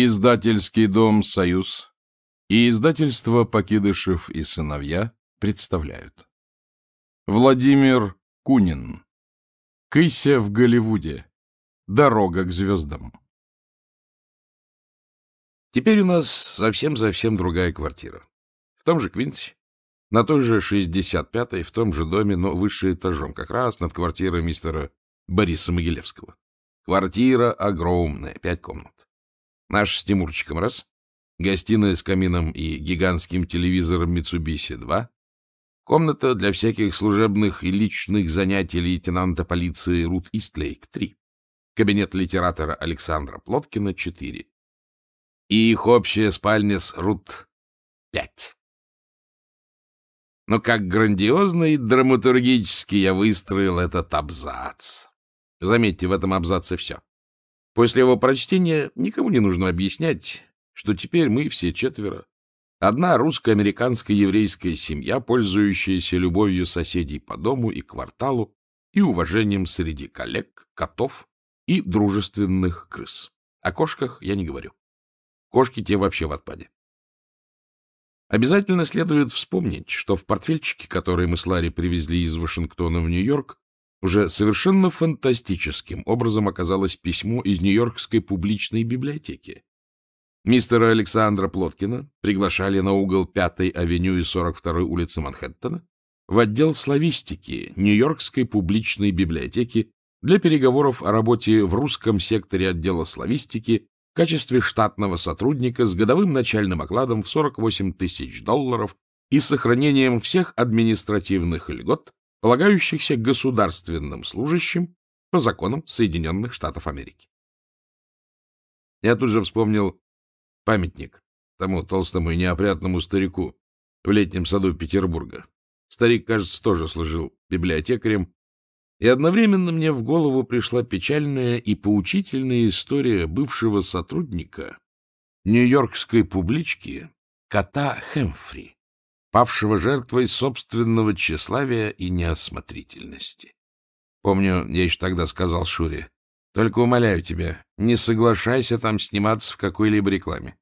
Издательский дом «Союз» и издательство «Покидышев и сыновья» представляют. Владимир Кунин. Кыся в Голливуде. Дорога к звездам. Теперь у нас совсем-совсем другая квартира. В том же Квинси, на той же 65-й, в том же доме, но выше этажом, как раз над квартирой мистера Бориса Могилевского. Квартира огромная, пять комнат. Наш с Тимурчиком — раз. Гостиная с камином и гигантским телевизором Митсубиси два. Комната для всяких служебных и личных занятий лейтенанта полиции Рут Истлейк — три. Кабинет литератора Александра Плоткина — четыре. И их общая спальня с Рут — пять. Но как грандиозно и драматургически я выстроил этот абзац. Заметьте, в этом абзаце все. После его прочтения никому не нужно объяснять, что теперь мы все четверо. Одна русско-американская еврейская семья, пользующаяся любовью соседей по дому и кварталу и уважением среди коллег, котов и дружественных крыс. О кошках я не говорю. Кошки те вообще в отпаде. Обязательно следует вспомнить, что в портфельчике, который мы с Ларри привезли из Вашингтона в Нью-Йорк, уже совершенно фантастическим образом оказалось письмо из Нью-Йоркской публичной библиотеки. Мистера Александра Плоткина приглашали на угол 5-й авеню и 42-й улицы Манхэттена в отдел славистики Нью-Йоркской публичной библиотеки для переговоров о работе в русском секторе отдела славистики в качестве штатного сотрудника с годовым начальным окладом в 48 тысяч долларов и сохранением всех административных льгот, полагающихся государственным служащим по законам Соединенных Штатов Америки. Я тут же вспомнил памятник тому толстому и неопрятному старику в летнем саду Петербурга. Старик, кажется, тоже служил библиотекарем, и одновременно мне в голову пришла печальная и поучительная история бывшего сотрудника нью-йоркской публички кота Хэмфри, павшего жертвой собственного тщеславия и неосмотрительности. Помню, я еще тогда сказал Шуре, «Только умоляю тебя, не соглашайся там сниматься в какой-либо рекламе.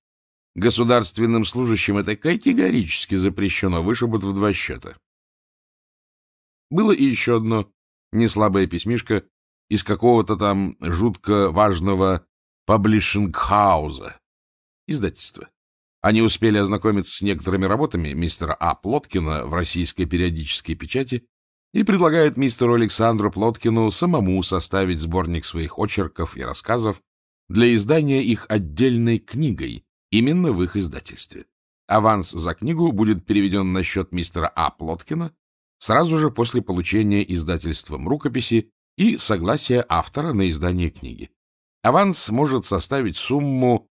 Государственным служащим это категорически запрещено, вышибут в два счета». Было и еще одно неслабое письмишко из какого-то там жутко важного паблишингхауза, издательства. Они успели ознакомиться с некоторыми работами мистера А. Плоткина в российской периодической печати и предлагают мистеру Александру Плоткину самому составить сборник своих очерков и рассказов для издания их отдельной книгой, именно в их издательстве. Аванс за книгу будет переведен на счет мистера А. Плоткина сразу же после получения издательством рукописи и согласия автора на издание книги. Аванс может составить сумму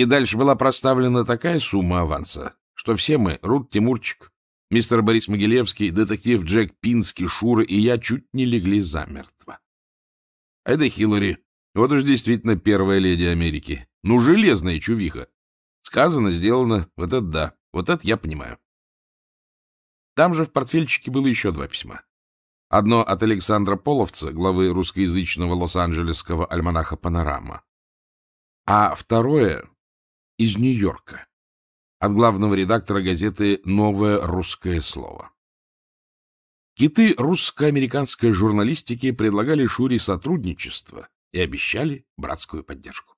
и дальше была проставлена такая сумма аванса, что все мы, Рут Тимурчик, мистер Борис Могилевский, детектив Джек Пинский, Шура и я чуть не легли замертво. А это Хиллари. Вот уж действительно первая леди Америки. Ну, железная чувиха. Сказано, сделано. Вот это да. Вот это я понимаю. Там же в портфельчике было еще два письма. Одно от Александра Половца, главы русскоязычного Лос-Анджелесского альманаха «Панорама». А второе из Нью-Йорка от главного редактора газеты «Новое русское слово». Киты русско-американской журналистики предлагали Шури сотрудничество и обещали братскую поддержку.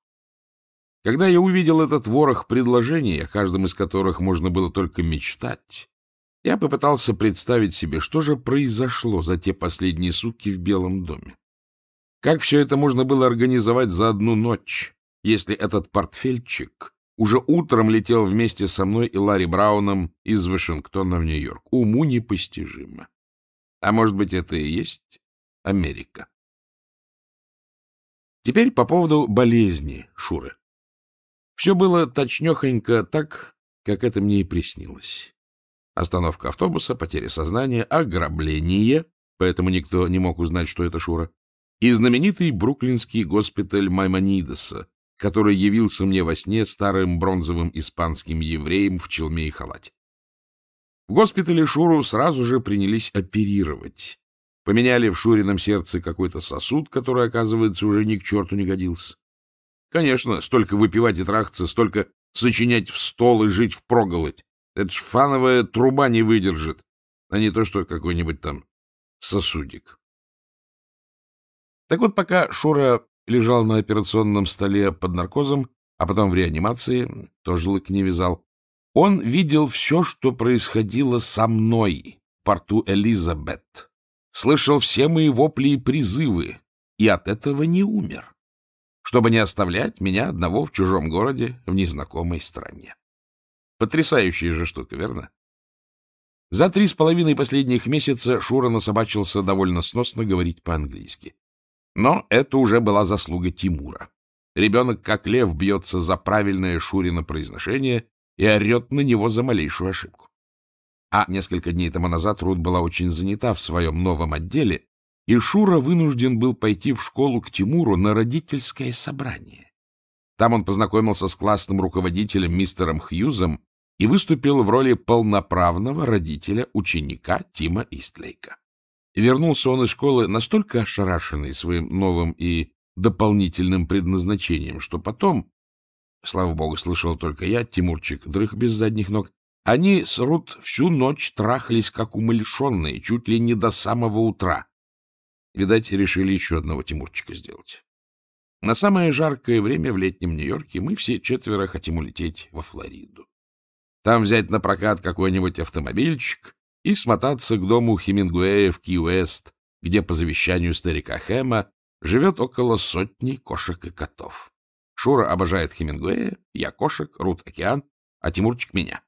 Когда я увидел этот ворох предложений, о каждом из которых можно было только мечтать, я попытался представить себе, что же произошло за те последние сутки в Белом доме. Как все это можно было организовать за одну ночь, если этот портфельчик уже утром летел вместе со мной и Ларри Брауном из Вашингтона в Нью-Йорк. Уму непостижимо. А может быть, это и есть Америка. Теперь по поводу болезни Шуры. Все было точнехонько так, как это мне и приснилось. Остановка автобуса, потеря сознания, ограбление, поэтому никто не мог узнать, что это Шура, и знаменитый бруклинский госпиталь Маймонидеса, который явился мне во сне старым бронзовым испанским евреем в челме и халате. В госпитале Шуру сразу же принялись оперировать. Поменяли в Шурином сердце какой-то сосуд, который, оказывается, уже ни к черту не годился. Конечно, столько выпивать и трахаться, столько сочинять в стол и жить в проголодь. Это ж фановая труба не выдержит, а не то, что какой-нибудь там сосудик. Так вот, пока Шура лежал на операционном столе под наркозом, а потом в реанимации, тоже лык не вязал, он видел все, что происходило со мной в порту Элизабет, слышал все мои вопли и призывы, и от этого не умер, чтобы не оставлять меня одного в чужом городе, в незнакомой стране. Потрясающая же штука, верно? За три с половиной последних месяца Шура насобачился довольно сносно говорить по-английски. Но это уже была заслуга Тимура. Ребенок, как лев, бьется за правильное шурино произношение и орет на него за малейшую ошибку. А несколько дней тому назад Рут была очень занята в своем новом отделе, и Шура вынужден был пойти в школу к Тимуру на родительское собрание. Там он познакомился с классным руководителем мистером Хьюзом и выступил в роли полноправного родителя ученика Тима Истлейка вернулся он из школы настолько ошарашенный своим новым и дополнительным предназначением, что потом, слава богу, слышал только я, Тимурчик, дрых без задних ног, они с Рут всю ночь трахались, как умалишенные, чуть ли не до самого утра. Видать, решили еще одного Тимурчика сделать. На самое жаркое время в летнем Нью-Йорке мы все четверо хотим улететь во Флориду. Там взять на прокат какой-нибудь автомобильчик, и смотаться к дому Хемингуэя в Ки-Уэст, где по завещанию старика Хэма живет около сотни кошек и котов. Шура обожает Хемингуэя, я кошек, Рут океан, а Тимурчик меня.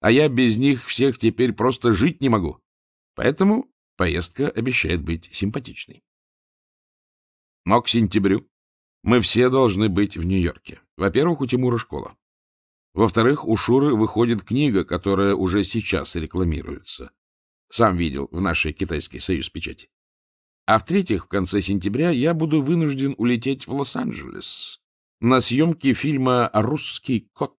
А я без них всех теперь просто жить не могу. Поэтому поездка обещает быть симпатичной. Но к сентябрю мы все должны быть в Нью-Йорке. Во-первых, у Тимура школа. Во-вторых, у Шуры выходит книга, которая уже сейчас рекламируется. Сам видел в нашей китайской союз печати. А в-третьих, в конце сентября я буду вынужден улететь в Лос-Анджелес на съемки фильма «Русский кот».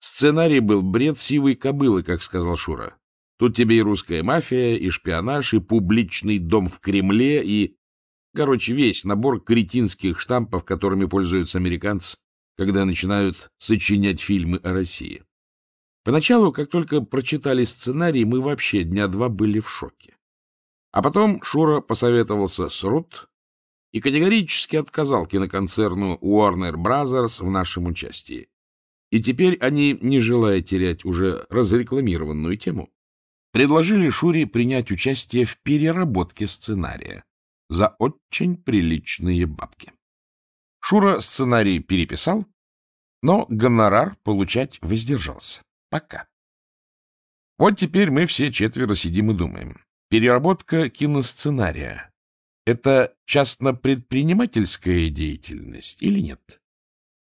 Сценарий был бред сивой кобылы, как сказал Шура. Тут тебе и русская мафия, и шпионаж, и публичный дом в Кремле, и... Короче, весь набор кретинских штампов, которыми пользуются американцы когда начинают сочинять фильмы о России. Поначалу, как только прочитали сценарий, мы вообще дня два были в шоке. А потом Шура посоветовался с Рут и категорически отказал киноконцерну Warner Brothers в нашем участии. И теперь они, не желая терять уже разрекламированную тему, предложили Шуре принять участие в переработке сценария за очень приличные бабки. Шура сценарий переписал, но гонорар получать воздержался. Пока. Вот теперь мы все четверо сидим и думаем. Переработка киносценария — это частно-предпринимательская деятельность или нет?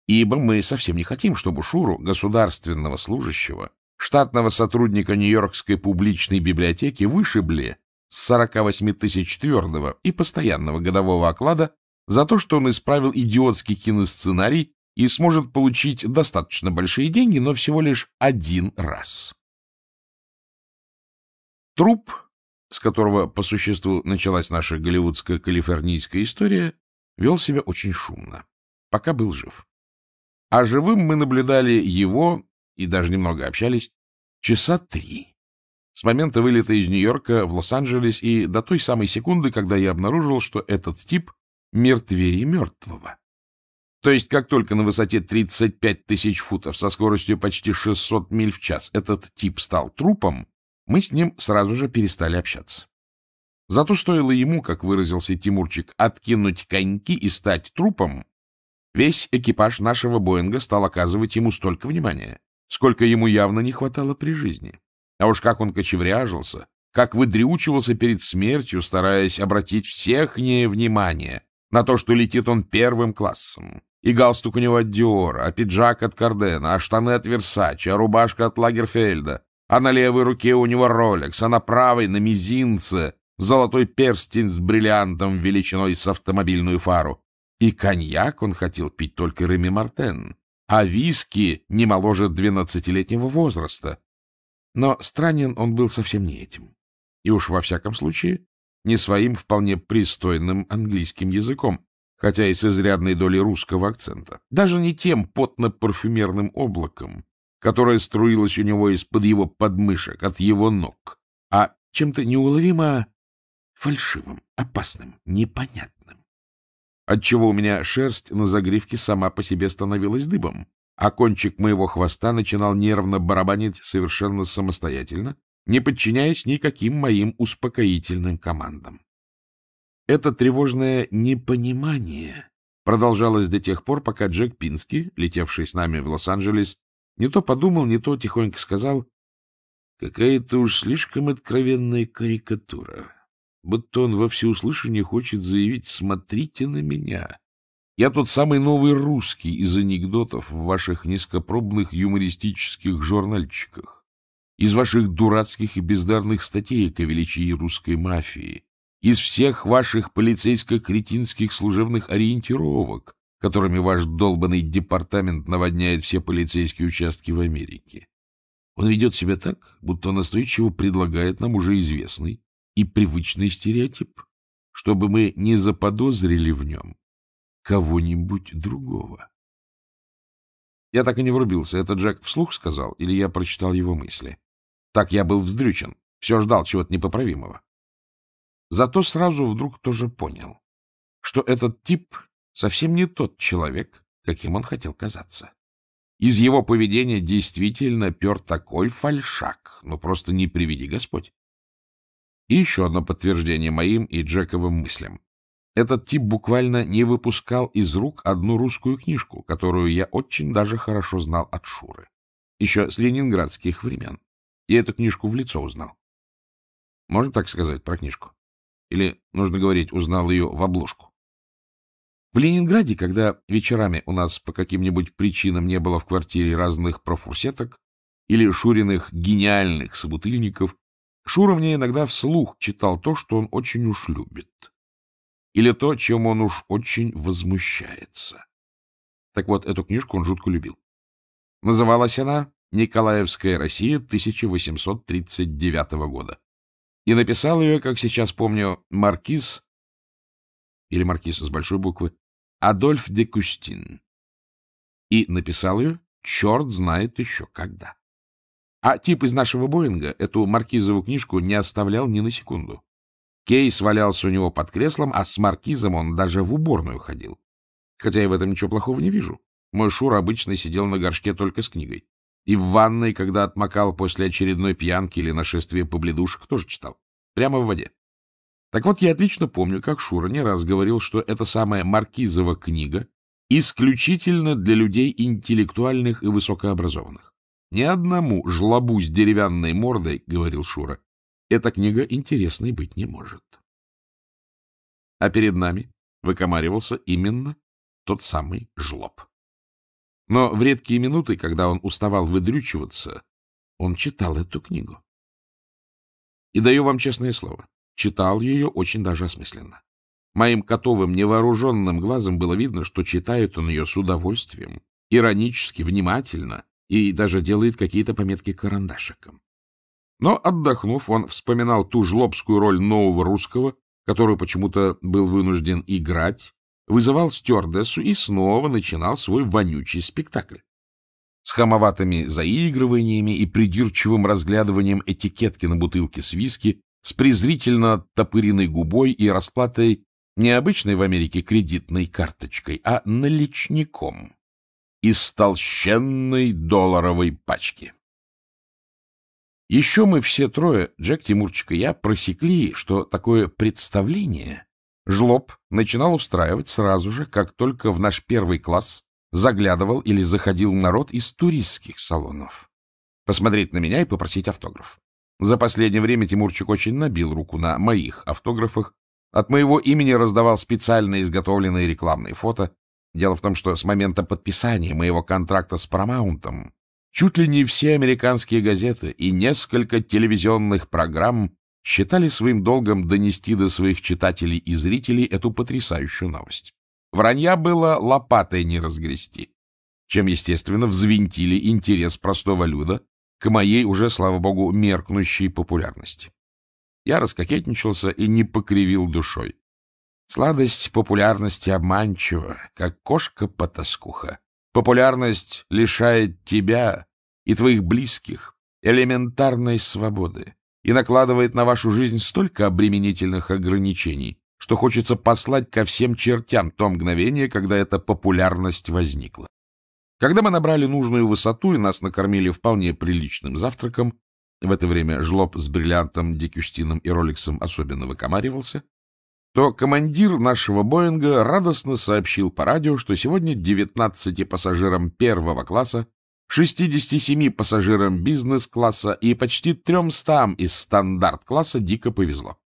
Ибо мы совсем не хотим, чтобы Шуру, государственного служащего, штатного сотрудника Нью-Йоркской публичной библиотеки, вышибли с 48 тысяч твердого и постоянного годового оклада за то, что он исправил идиотский киносценарий и сможет получить достаточно большие деньги, но всего лишь один раз. Труп, с которого по существу началась наша голливудская калифорнийская история, вел себя очень шумно, пока был жив. А живым мы наблюдали его, и даже немного общались, часа три. С момента вылета из Нью-Йорка в Лос-Анджелес и до той самой секунды, когда я обнаружил, что этот тип мертвее мертвого. То есть, как только на высоте 35 тысяч футов со скоростью почти 600 миль в час этот тип стал трупом, мы с ним сразу же перестали общаться. Зато стоило ему, как выразился Тимурчик, откинуть коньки и стать трупом, весь экипаж нашего Боинга стал оказывать ему столько внимания, сколько ему явно не хватало при жизни. А уж как он кочевряжился, как выдрючивался перед смертью, стараясь обратить всех нее внимание, на то, что летит он первым классом. И галстук у него от Диора, а пиджак от Кардена, а штаны от Версачи, а рубашка от Лагерфельда, а на левой руке у него Ролекс, а на правой, на мизинце, золотой перстень с бриллиантом величиной с автомобильную фару. И коньяк он хотел пить только Реми Мартен, а виски не моложе двенадцатилетнего возраста. Но странен он был совсем не этим. И уж во всяком случае не своим вполне пристойным английским языком, хотя и с изрядной долей русского акцента, даже не тем потно-парфюмерным облаком, которое струилось у него из-под его подмышек, от его ног, а чем-то неуловимо фальшивым, опасным, непонятным. Отчего у меня шерсть на загривке сама по себе становилась дыбом, а кончик моего хвоста начинал нервно барабанить совершенно самостоятельно, не подчиняясь никаким моим успокоительным командам. Это тревожное непонимание продолжалось до тех пор, пока Джек Пински, летевший с нами в Лос-Анджелес, не то подумал, не то тихонько сказал «Какая-то уж слишком откровенная карикатура, будто он во всеуслышание хочет заявить «Смотрите на меня». Я тот самый новый русский из анекдотов в ваших низкопробных юмористических журнальчиках из ваших дурацких и бездарных статей о величии русской мафии, из всех ваших полицейско-кретинских служебных ориентировок, которыми ваш долбанный департамент наводняет все полицейские участки в Америке. Он ведет себя так, будто настойчиво предлагает нам уже известный и привычный стереотип, чтобы мы не заподозрили в нем кого-нибудь другого. Я так и не врубился. Это Джек вслух сказал, или я прочитал его мысли? Так я был вздрючен, все ждал чего-то непоправимого. Зато сразу вдруг тоже понял, что этот тип совсем не тот человек, каким он хотел казаться. Из его поведения действительно пер такой фальшак, ну просто не приведи Господь. И еще одно подтверждение моим и Джековым мыслям. Этот тип буквально не выпускал из рук одну русскую книжку, которую я очень даже хорошо знал от Шуры, еще с ленинградских времен и эту книжку в лицо узнал. Можно так сказать про книжку? Или, нужно говорить, узнал ее в обложку? В Ленинграде, когда вечерами у нас по каким-нибудь причинам не было в квартире разных профурсеток или Шуриных гениальных собутыльников, Шура мне иногда вслух читал то, что он очень уж любит, или то, чем он уж очень возмущается. Так вот, эту книжку он жутко любил. Называлась она Николаевская Россия 1839 года. И написал ее, как сейчас помню, маркиз, или маркиз с большой буквы, Адольф де Кустин. И написал ее черт знает еще когда. А тип из нашего Боинга эту маркизову книжку не оставлял ни на секунду. Кейс валялся у него под креслом, а с маркизом он даже в уборную ходил. Хотя я в этом ничего плохого не вижу. Мой Шур обычно сидел на горшке только с книгой. И в ванной, когда отмокал после очередной пьянки или нашествия побледушек, тоже читал. Прямо в воде. Так вот, я отлично помню, как Шура не раз говорил, что эта самая Маркизова книга исключительно для людей интеллектуальных и высокообразованных. «Ни одному жлобу с деревянной мордой, — говорил Шура, — эта книга интересной быть не может». А перед нами выкомаривался именно тот самый жлоб. Но в редкие минуты, когда он уставал выдрючиваться, он читал эту книгу. И даю вам честное слово, читал ее очень даже осмысленно. Моим котовым невооруженным глазом было видно, что читает он ее с удовольствием, иронически, внимательно и даже делает какие-то пометки карандашиком. Но, отдохнув, он вспоминал ту жлобскую роль нового русского, которую почему-то был вынужден играть, вызывал стюардессу и снова начинал свой вонючий спектакль. С хамоватыми заигрываниями и придирчивым разглядыванием этикетки на бутылке с виски, с презрительно оттопыренной губой и расплатой не обычной в Америке кредитной карточкой, а наличником из толщенной долларовой пачки. Еще мы все трое, Джек, Тимурчик и я, просекли, что такое представление Жлоб начинал устраивать сразу же, как только в наш первый класс заглядывал или заходил народ из туристских салонов. Посмотреть на меня и попросить автограф. За последнее время Тимурчик очень набил руку на моих автографах. От моего имени раздавал специально изготовленные рекламные фото. Дело в том, что с момента подписания моего контракта с Paramount чуть ли не все американские газеты и несколько телевизионных программ считали своим долгом донести до своих читателей и зрителей эту потрясающую новость. Вранья было лопатой не разгрести, чем, естественно, взвинтили интерес простого люда к моей уже, слава богу, меркнущей популярности. Я раскокетничался и не покривил душой. Сладость популярности обманчива, как кошка-потаскуха. Популярность лишает тебя и твоих близких элементарной свободы и накладывает на вашу жизнь столько обременительных ограничений, что хочется послать ко всем чертям то мгновение, когда эта популярность возникла. Когда мы набрали нужную высоту и нас накормили вполне приличным завтраком, в это время жлоб с бриллиантом, декюстином и роликсом особенно выкомаривался, то командир нашего «Боинга» радостно сообщил по радио, что сегодня 19 пассажирам первого класса 67 пассажирам бизнес-класса и почти 300 из стандарт-класса дико повезло.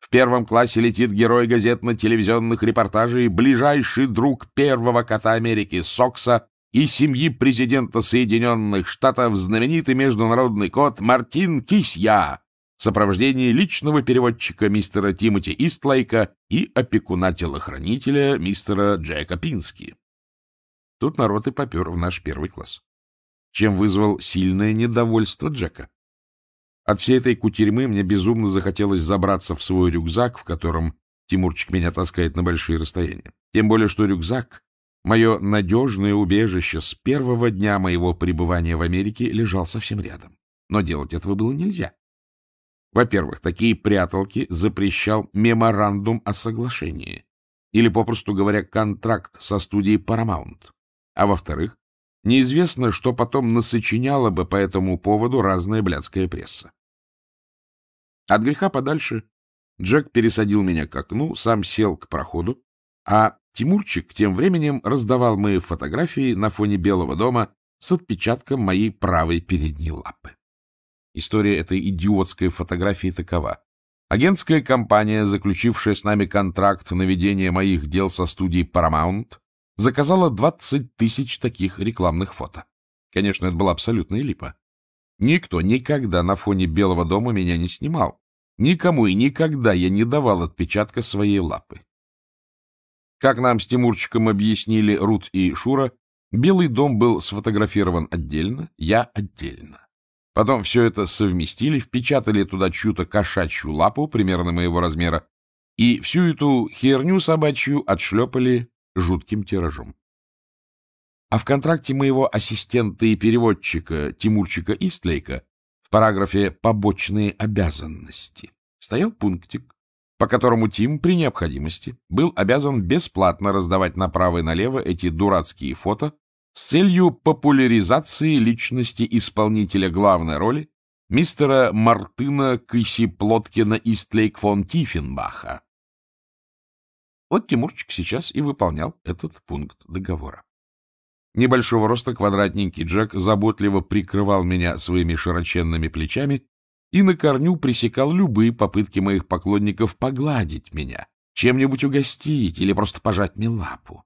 В первом классе летит герой газетно-телевизионных репортажей, ближайший друг первого кота Америки Сокса и семьи президента Соединенных Штатов, знаменитый международный кот Мартин Кисья в сопровождении личного переводчика мистера Тимоти Истлайка и опекуна-телохранителя мистера Джека Пински. Тут народ и попер в наш первый класс чем вызвал сильное недовольство Джека. От всей этой кутерьмы мне безумно захотелось забраться в свой рюкзак, в котором Тимурчик меня таскает на большие расстояния. Тем более, что рюкзак, мое надежное убежище с первого дня моего пребывания в Америке, лежал совсем рядом. Но делать этого было нельзя. Во-первых, такие пряталки запрещал меморандум о соглашении, или, попросту говоря, контракт со студией Paramount. А во-вторых, Неизвестно, что потом насочиняла бы по этому поводу разная блядская пресса. От греха подальше Джек пересадил меня к окну, сам сел к проходу, а Тимурчик тем временем раздавал мои фотографии на фоне Белого дома с отпечатком моей правой передней лапы. История этой идиотской фотографии такова. Агентская компания, заключившая с нами контракт на ведение моих дел со студией Paramount, заказала 20 тысяч таких рекламных фото. Конечно, это была абсолютная липа. Никто никогда на фоне Белого дома меня не снимал. Никому и никогда я не давал отпечатка своей лапы. Как нам с Тимурчиком объяснили Рут и Шура, Белый дом был сфотографирован отдельно, я отдельно. Потом все это совместили, впечатали туда чью-то кошачью лапу примерно моего размера и всю эту херню собачью отшлепали жутким тиражом. А в контракте моего ассистента и переводчика Тимурчика Истлейка в параграфе «Побочные обязанности» стоял пунктик, по которому Тим при необходимости был обязан бесплатно раздавать направо и налево эти дурацкие фото с целью популяризации личности исполнителя главной роли мистера Мартына Кыси Плоткина Истлейк фон Тифенбаха, вот Тимурчик сейчас и выполнял этот пункт договора. Небольшого роста квадратненький Джек заботливо прикрывал меня своими широченными плечами и на корню пресекал любые попытки моих поклонников погладить меня, чем-нибудь угостить или просто пожать мне лапу.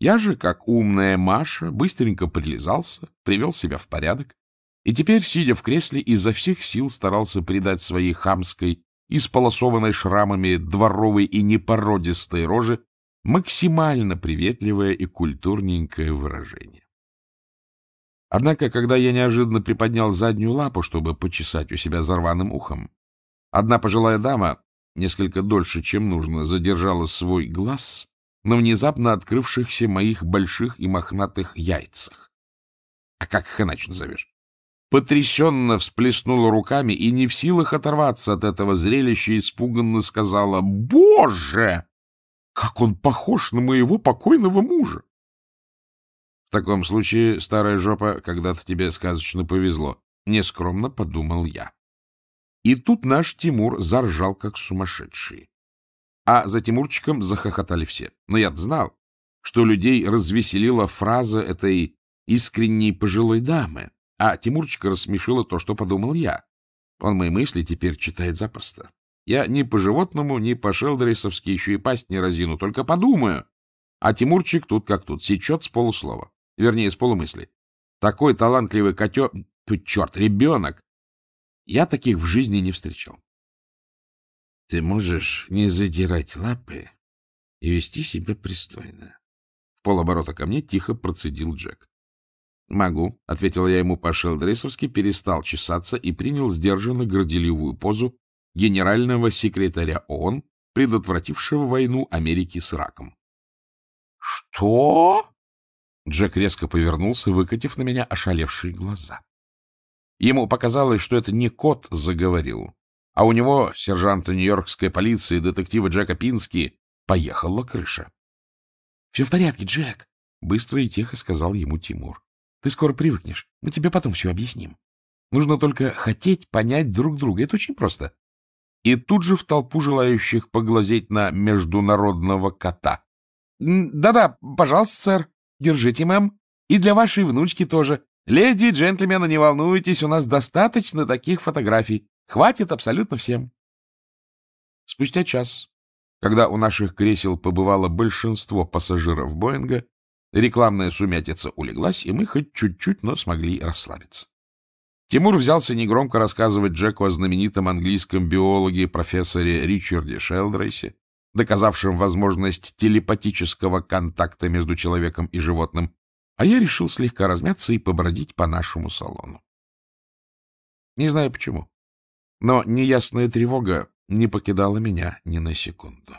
Я же, как умная Маша, быстренько прилизался, привел себя в порядок и теперь, сидя в кресле, изо всех сил старался придать своей хамской исполосованной шрамами дворовой и непородистой рожи, максимально приветливое и культурненькое выражение. Однако, когда я неожиданно приподнял заднюю лапу, чтобы почесать у себя зарваным ухом, одна пожилая дама, несколько дольше, чем нужно, задержала свой глаз на внезапно открывшихся моих больших и мохнатых яйцах. А как их иначе назовешь? потрясенно всплеснула руками и, не в силах оторваться от этого зрелища, испуганно сказала «Боже! Как он похож на моего покойного мужа!» В таком случае, старая жопа, когда-то тебе сказочно повезло, нескромно подумал я. И тут наш Тимур заржал, как сумасшедший. А за Тимурчиком захохотали все. Но я знал, что людей развеселила фраза этой искренней пожилой дамы, а Тимурчика рассмешило то, что подумал я. Он мои мысли теперь читает запросто. Я ни по-животному, ни по-шелдрейсовски еще и пасть не разину, только подумаю. А Тимурчик тут как тут, сечет с полуслова. Вернее, с полумысли. Такой талантливый котё... Тут черт, ребенок! Я таких в жизни не встречал. Ты можешь не задирать лапы и вести себя пристойно. В полоборота ко мне тихо процедил Джек. «Могу», — ответил я ему по-шелдрисовски, перестал чесаться и принял сдержанно горделивую позу генерального секретаря ООН, предотвратившего войну Америки с Ираком. «Что?» Джек резко повернулся, выкатив на меня ошалевшие глаза. Ему показалось, что это не кот заговорил, а у него, сержанта нью-йоркской полиции, детектива Джека Пински, поехала крыша. — Все в порядке, Джек, — быстро и тихо сказал ему Тимур. Ты скоро привыкнешь. Мы тебе потом все объясним. Нужно только хотеть понять друг друга. Это очень просто. И тут же в толпу желающих поглазеть на международного кота. Да-да, пожалуйста, сэр. Держите, мэм. И для вашей внучки тоже. Леди и джентльмены, не волнуйтесь, у нас достаточно таких фотографий. Хватит абсолютно всем. Спустя час, когда у наших кресел побывало большинство пассажиров Боинга, Рекламная сумятица улеглась, и мы хоть чуть-чуть, но смогли расслабиться. Тимур взялся негромко рассказывать Джеку о знаменитом английском биологе профессоре Ричарде Шелдрейсе, доказавшем возможность телепатического контакта между человеком и животным, а я решил слегка размяться и побродить по нашему салону. Не знаю почему, но неясная тревога не покидала меня ни на секунду.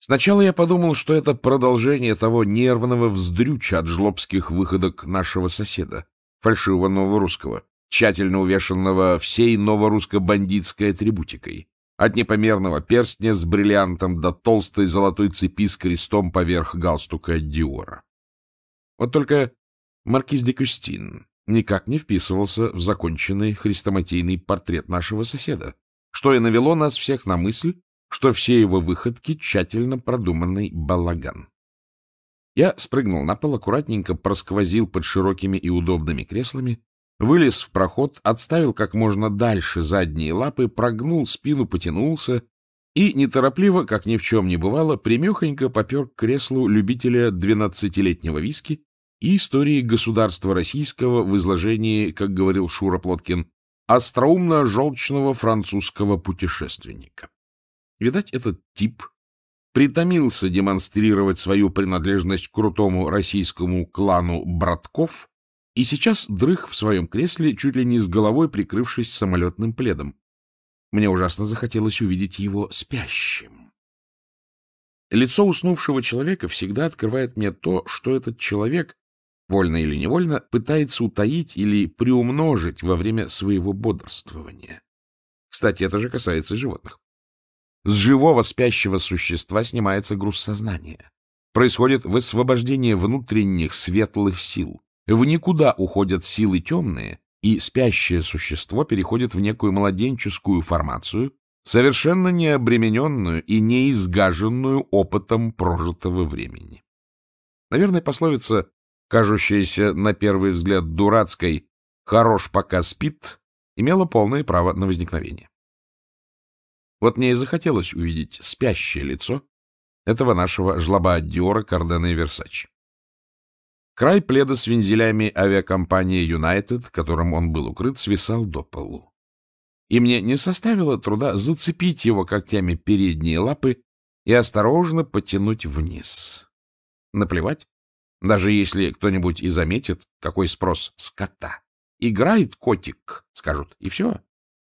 Сначала я подумал, что это продолжение того нервного вздрюча от жлобских выходок нашего соседа, фальшивого новорусского, тщательно увешанного всей новорусско-бандитской атрибутикой, от непомерного перстня с бриллиантом до толстой золотой цепи с крестом поверх галстука от Диора. Вот только маркиз де Кюстин никак не вписывался в законченный хрестоматийный портрет нашего соседа, что и навело нас всех на мысль, что все его выходки — тщательно продуманный балаган. Я спрыгнул на пол, аккуратненько просквозил под широкими и удобными креслами, вылез в проход, отставил как можно дальше задние лапы, прогнул спину, потянулся и неторопливо, как ни в чем не бывало, примехонько попер к креслу любителя двенадцатилетнего виски и истории государства российского в изложении, как говорил Шура Плоткин, остроумно-желчного французского путешественника. Видать, этот тип притомился демонстрировать свою принадлежность к крутому российскому клану братков и сейчас дрых в своем кресле, чуть ли не с головой прикрывшись самолетным пледом. Мне ужасно захотелось увидеть его спящим. Лицо уснувшего человека всегда открывает мне то, что этот человек, вольно или невольно, пытается утаить или приумножить во время своего бодрствования. Кстати, это же касается животных. С живого спящего существа снимается груз сознания. Происходит высвобождение внутренних светлых сил. В никуда уходят силы темные, и спящее существо переходит в некую младенческую формацию, совершенно не обремененную и не изгаженную опытом прожитого времени. Наверное, пословица, кажущаяся на первый взгляд дурацкой «хорош пока спит», имела полное право на возникновение. Вот мне и захотелось увидеть спящее лицо этого нашего жлоба от Диора Кардена и Версач. Край пледа с вензелями авиакомпании «Юнайтед», которым он был укрыт, свисал до полу. И мне не составило труда зацепить его когтями передние лапы и осторожно потянуть вниз. Наплевать, даже если кто-нибудь и заметит, какой спрос скота. Играет котик, скажут, и все.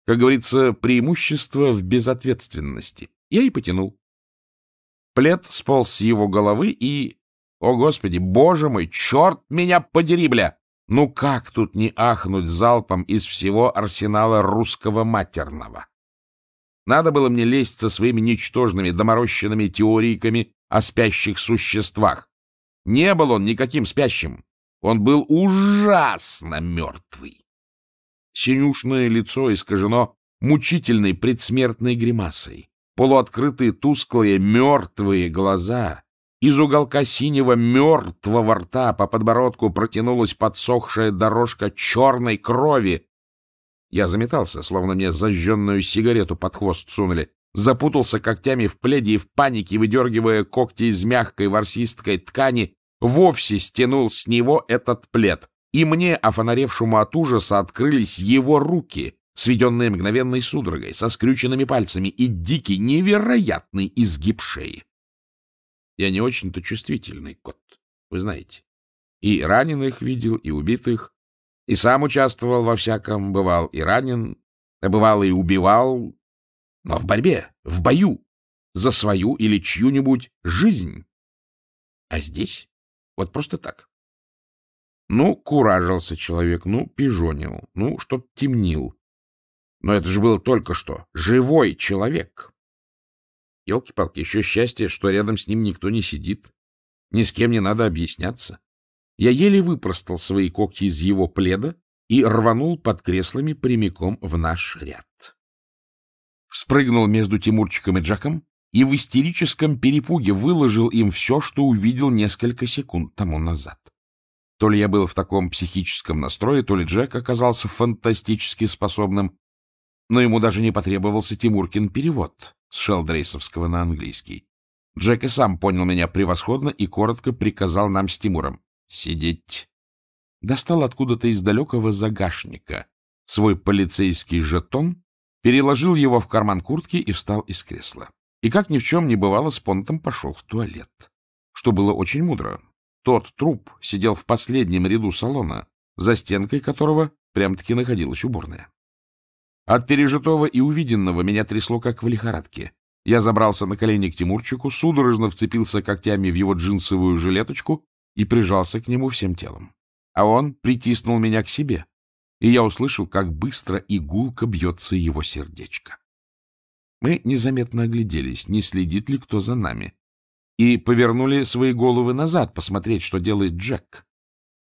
Как говорится, преимущество в безответственности. Я и потянул. Плед сполз с его головы и... О, Господи, Боже мой, черт меня подери, бля! Ну как тут не ахнуть залпом из всего арсенала русского матерного? Надо было мне лезть со своими ничтожными доморощенными теориками о спящих существах. Не был он никаким спящим. Он был ужасно мертвый. Синюшное лицо искажено мучительной предсмертной гримасой. Полуоткрытые тусклые мертвые глаза. Из уголка синего мертвого рта по подбородку протянулась подсохшая дорожка черной крови. Я заметался, словно мне зажженную сигарету под хвост сунули. Запутался когтями в пледе и в панике, выдергивая когти из мягкой ворсисткой ткани, вовсе стянул с него этот плед и мне, офонаревшему от ужаса, открылись его руки, сведенные мгновенной судорогой, со скрюченными пальцами и дикий, невероятный изгиб шеи. Я не очень-то чувствительный кот, вы знаете. И раненых видел, и убитых, и сам участвовал во всяком, бывал и ранен, а бывал и убивал, но в борьбе, в бою, за свою или чью-нибудь жизнь. А здесь вот просто так. Ну, куражился человек, ну, пижонил, ну, что-то темнил. Но это же было только что. Живой человек. Елки-палки, еще счастье, что рядом с ним никто не сидит. Ни с кем не надо объясняться. Я еле выпростал свои когти из его пледа и рванул под креслами прямиком в наш ряд. Вспрыгнул между Тимурчиком и Джаком и в истерическом перепуге выложил им все, что увидел несколько секунд тому назад. То ли я был в таком психическом настрое, то ли Джек оказался фантастически способным, но ему даже не потребовался Тимуркин перевод с шелдрейсовского на английский. Джек и сам понял меня превосходно и коротко приказал нам с Тимуром «Сидеть». Достал откуда-то из далекого загашника свой полицейский жетон, переложил его в карман куртки и встал из кресла. И как ни в чем не бывало, с понтом пошел в туалет, что было очень мудро, тот труп сидел в последнем ряду салона, за стенкой которого прям-таки находилась уборная. От пережитого и увиденного меня трясло, как в лихорадке. Я забрался на колени к Тимурчику, судорожно вцепился когтями в его джинсовую жилеточку и прижался к нему всем телом. А он притиснул меня к себе, и я услышал, как быстро и гулко бьется его сердечко. Мы незаметно огляделись, не следит ли кто за нами, и повернули свои головы назад посмотреть, что делает Джек.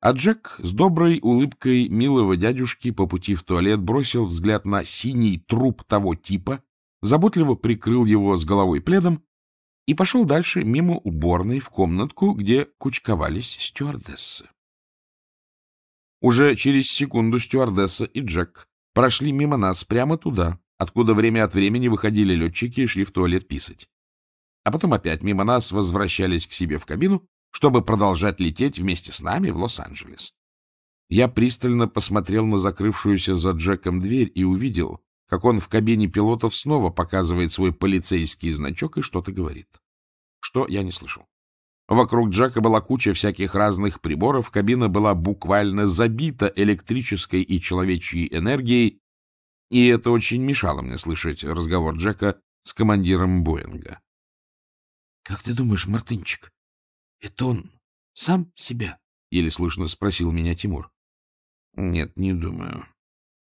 А Джек с доброй улыбкой милого дядюшки по пути в туалет бросил взгляд на синий труп того типа, заботливо прикрыл его с головой пледом и пошел дальше мимо уборной в комнатку, где кучковались стюардессы. Уже через секунду стюардесса и Джек прошли мимо нас прямо туда, откуда время от времени выходили летчики и шли в туалет писать а потом опять мимо нас возвращались к себе в кабину, чтобы продолжать лететь вместе с нами в Лос-Анджелес. Я пристально посмотрел на закрывшуюся за Джеком дверь и увидел, как он в кабине пилотов снова показывает свой полицейский значок и что-то говорит. Что я не слышал. Вокруг Джека была куча всяких разных приборов, кабина была буквально забита электрической и человечьей энергией, и это очень мешало мне слышать разговор Джека с командиром Боинга. Как ты думаешь, Мартынчик, это он сам себя? — еле слышно спросил меня Тимур. — Нет, не думаю.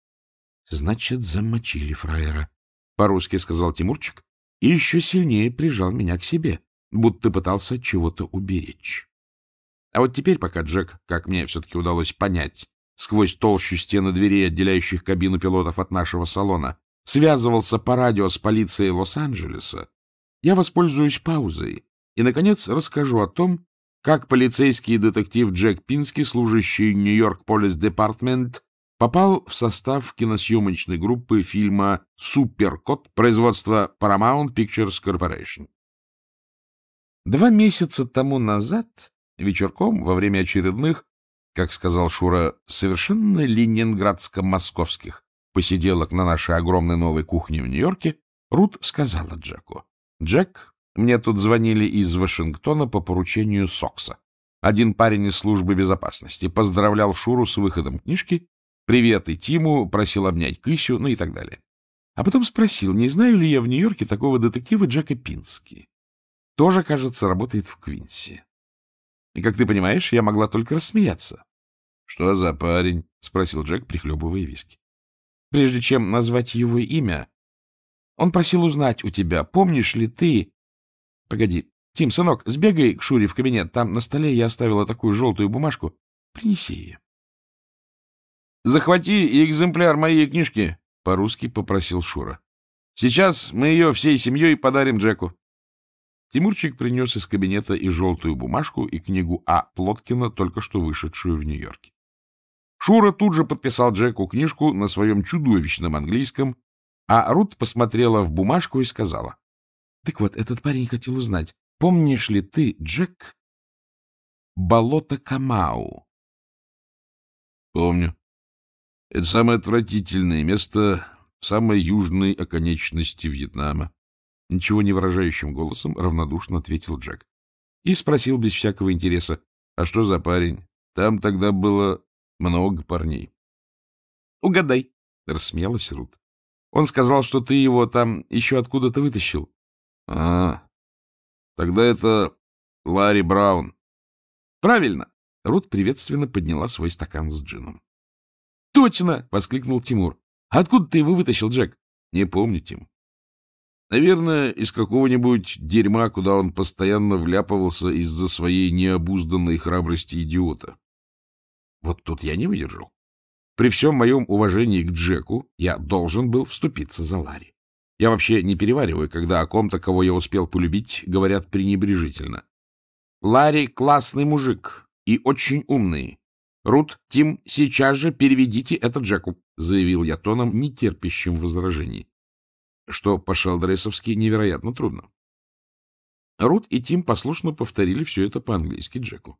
— Значит, замочили фраера, — по-русски сказал Тимурчик и еще сильнее прижал меня к себе, будто пытался чего-то уберечь. А вот теперь, пока Джек, как мне все-таки удалось понять, сквозь толщу стены дверей, отделяющих кабину пилотов от нашего салона, связывался по радио с полицией Лос-Анджелеса, я воспользуюсь паузой и, наконец, расскажу о том, как полицейский детектив Джек Пински, служащий Нью-Йорк Полис Департмент, попал в состав киносъемочной группы фильма «Суперкот» производства Paramount Pictures Corporation. Два месяца тому назад, вечерком, во время очередных, как сказал Шура, совершенно ленинградско-московских посиделок на нашей огромной новой кухне в Нью-Йорке, Рут сказала Джеку. Джек, мне тут звонили из Вашингтона по поручению Сокса. Один парень из службы безопасности поздравлял Шуру с выходом книжки, привет и Тиму, просил обнять Кысю, ну и так далее. А потом спросил, не знаю ли я в Нью-Йорке такого детектива Джека Пински. Тоже, кажется, работает в Квинси. И, как ты понимаешь, я могла только рассмеяться. — Что за парень? — спросил Джек, прихлебывая виски. Прежде чем назвать его имя, он просил узнать у тебя, помнишь ли ты... Погоди, Тим, сынок, сбегай к Шуре в кабинет. Там на столе я оставила такую желтую бумажку. Принеси ее. Захвати экземпляр моей книжки, — по-русски попросил Шура. Сейчас мы ее всей семьей подарим Джеку. Тимурчик принес из кабинета и желтую бумажку, и книгу А. Плоткина, только что вышедшую в Нью-Йорке. Шура тут же подписал Джеку книжку на своем чудовищном английском а Рут посмотрела в бумажку и сказала. — Так вот, этот парень хотел узнать, помнишь ли ты, Джек, болото Камау? — Помню. Это самое отвратительное место в самой южной оконечности Вьетнама. Ничего не выражающим голосом равнодушно ответил Джек. И спросил без всякого интереса, а что за парень? Там тогда было много парней. — Угадай, — рассмеялась Рут. Он сказал, что ты его там еще откуда-то вытащил. — А, тогда это Ларри Браун. — Правильно. Рут приветственно подняла свой стакан с джином. — Точно! — воскликнул Тимур. — Откуда ты его вытащил, Джек? — Не помню, Тим. Наверное, из какого-нибудь дерьма, куда он постоянно вляпывался из-за своей необузданной храбрости идиота. Вот тут я не выдержал. При всем моем уважении к Джеку я должен был вступиться за Ларри. Я вообще не перевариваю, когда о ком-то, кого я успел полюбить, говорят пренебрежительно. Ларри классный мужик и очень умный. Рут, Тим, сейчас же переведите это Джеку, заявил я тоном, нетерпящим возражений, что по-шелдресовски невероятно трудно. Рут и Тим послушно повторили все это по-английски Джеку.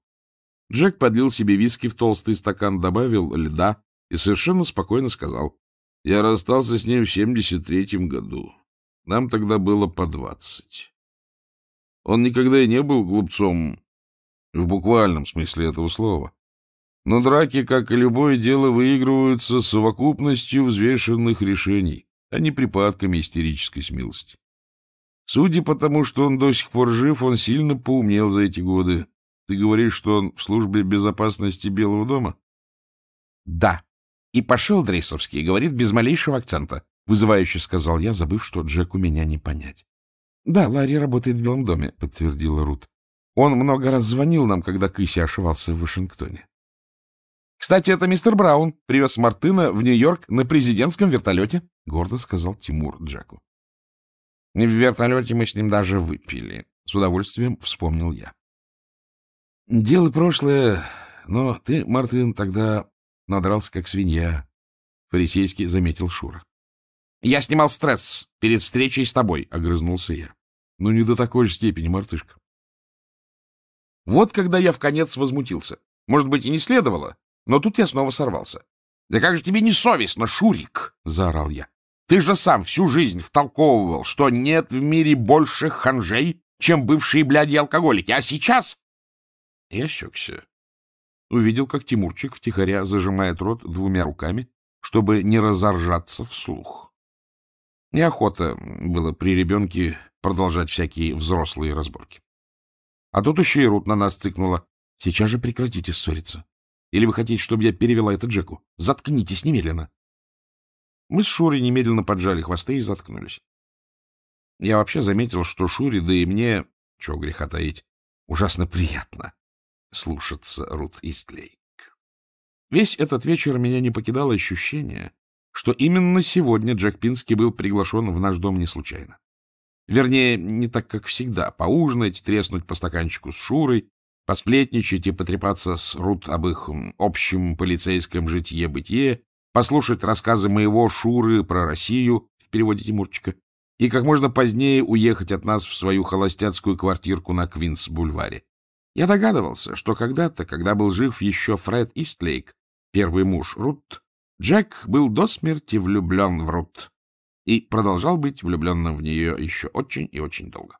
Джек подлил себе виски в толстый стакан, добавил льда, и совершенно спокойно сказал, «Я расстался с ней в 73-м году. Нам тогда было по двадцать». Он никогда и не был глупцом в буквальном смысле этого слова. Но драки, как и любое дело, выигрываются совокупностью взвешенных решений, а не припадками истерической смелости. Судя по тому, что он до сих пор жив, он сильно поумнел за эти годы. Ты говоришь, что он в службе безопасности Белого дома? — Да, и пошел Дрейсовский, говорит без малейшего акцента, вызывающе сказал я, забыв, что Джек у меня не понять. — Да, Ларри работает в Белом доме, — подтвердила Рут. Он много раз звонил нам, когда Кыси ошивался в Вашингтоне. — Кстати, это мистер Браун привез Мартына в Нью-Йорк на президентском вертолете, — гордо сказал Тимур Джеку. — В вертолете мы с ним даже выпили, — с удовольствием вспомнил я. — Дело прошлое, но ты, Мартын, тогда Надрался, как свинья. Фарисейский заметил Шура. — Я снимал стресс перед встречей с тобой, — огрызнулся я. — Ну, не до такой же степени, мартышка. Вот когда я в конец возмутился. Может быть, и не следовало, но тут я снова сорвался. — Да как же тебе не совестно, Шурик? — заорал я. — Ты же сам всю жизнь втолковывал, что нет в мире больше ханжей, чем бывшие бляди алкоголики, а сейчас... Я щекся увидел, как Тимурчик втихаря зажимает рот двумя руками, чтобы не разоржаться вслух. Неохота было при ребенке продолжать всякие взрослые разборки. А тут еще и Рут на нас цыкнула. Сейчас же прекратите ссориться. Или вы хотите, чтобы я перевела это Джеку? Заткнитесь немедленно. Мы с Шурой немедленно поджали хвосты и заткнулись. Я вообще заметил, что Шуре, да и мне, чего греха таить, ужасно приятно слушаться Рут Истлейк. Весь этот вечер меня не покидало ощущение, что именно сегодня Джек Пински был приглашен в наш дом не случайно. Вернее, не так, как всегда, поужинать, треснуть по стаканчику с Шурой, посплетничать и потрепаться с Рут об их общем полицейском житье-бытие, послушать рассказы моего Шуры про Россию в переводе Тимурчика и как можно позднее уехать от нас в свою холостяцкую квартирку на Квинс-бульваре. Я догадывался, что когда-то, когда был жив еще Фред Истлейк, первый муж Рут, Джек был до смерти влюблен в Рут и продолжал быть влюбленным в нее еще очень и очень долго.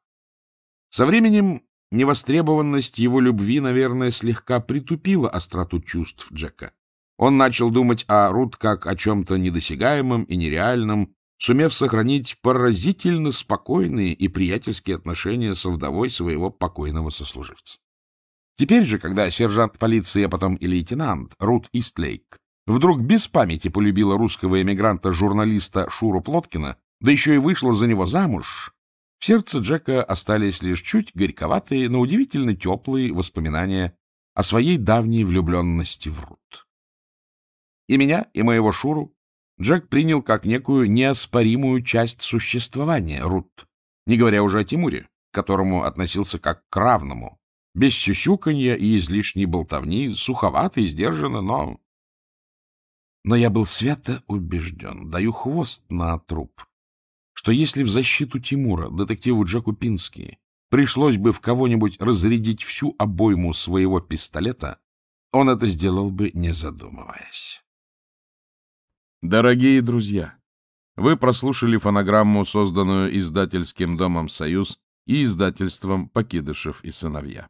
Со временем невостребованность его любви, наверное, слегка притупила остроту чувств Джека. Он начал думать о Рут как о чем-то недосягаемом и нереальном, сумев сохранить поразительно спокойные и приятельские отношения со вдовой своего покойного сослуживца. Теперь же, когда сержант полиции, а потом и лейтенант Рут Истлейк вдруг без памяти полюбила русского эмигранта-журналиста Шуру Плоткина, да еще и вышла за него замуж, в сердце Джека остались лишь чуть горьковатые, но удивительно теплые воспоминания о своей давней влюбленности в Рут. И меня, и моего Шуру Джек принял как некую неоспоримую часть существования Рут, не говоря уже о Тимуре, к которому относился как к равному, без сюсюканья и излишней болтовни, суховато и сдержанно, но... Но я был свято убежден, даю хвост на труп, что если в защиту Тимура детективу Джеку Пински пришлось бы в кого-нибудь разрядить всю обойму своего пистолета, он это сделал бы, не задумываясь. Дорогие друзья, вы прослушали фонограмму, созданную издательским домом «Союз» и издательством «Покидышев и сыновья»